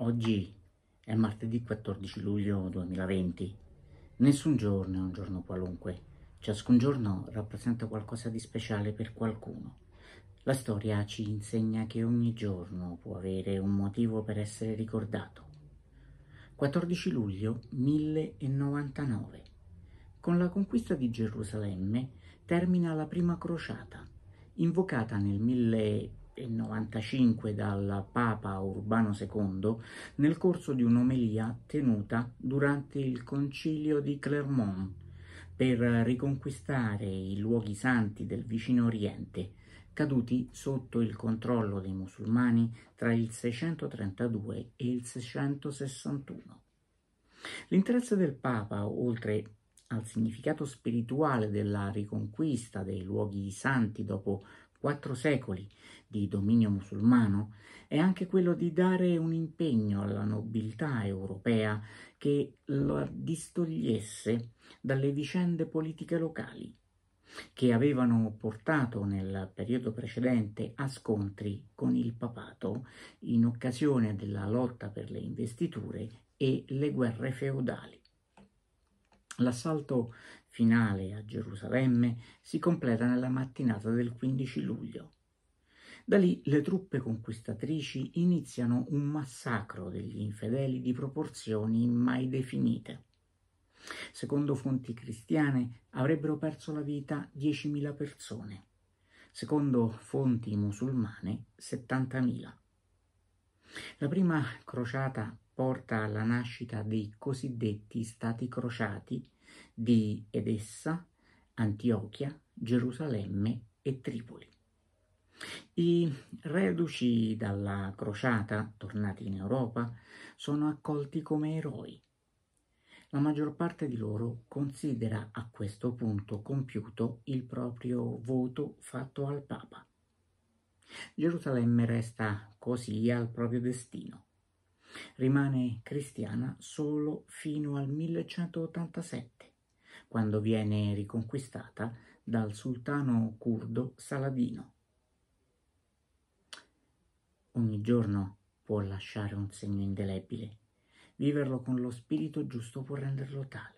Oggi è martedì 14 luglio 2020. Nessun giorno è un giorno qualunque. Ciascun giorno rappresenta qualcosa di speciale per qualcuno. La storia ci insegna che ogni giorno può avere un motivo per essere ricordato. 14 luglio 1099. Con la conquista di Gerusalemme termina la prima crociata, invocata nel 1099 1995 dal Papa Urbano II nel corso di un'omelia tenuta durante il concilio di Clermont per riconquistare i luoghi santi del vicino Oriente, caduti sotto il controllo dei musulmani tra il 632 e il 661. L'interesse del Papa, oltre al significato spirituale della riconquista dei luoghi santi dopo quattro secoli di dominio musulmano è anche quello di dare un impegno alla nobiltà europea che la distogliesse dalle vicende politiche locali, che avevano portato nel periodo precedente a scontri con il papato in occasione della lotta per le investiture e le guerre feudali. L'assalto finale a Gerusalemme si completa nella mattinata del 15 luglio. Da lì le truppe conquistatrici iniziano un massacro degli infedeli di proporzioni mai definite. Secondo fonti cristiane avrebbero perso la vita 10.000 persone, secondo fonti musulmane 70.000. La prima crociata porta alla nascita dei cosiddetti stati crociati di Edessa, Antiochia, Gerusalemme e Tripoli. I reduci dalla crociata, tornati in Europa, sono accolti come eroi. La maggior parte di loro considera a questo punto compiuto il proprio voto fatto al Papa. Gerusalemme resta così al proprio destino. Rimane cristiana solo fino al 1187, quando viene riconquistata dal sultano curdo Saladino. Ogni giorno può lasciare un segno indelebile. Viverlo con lo spirito giusto può renderlo tale.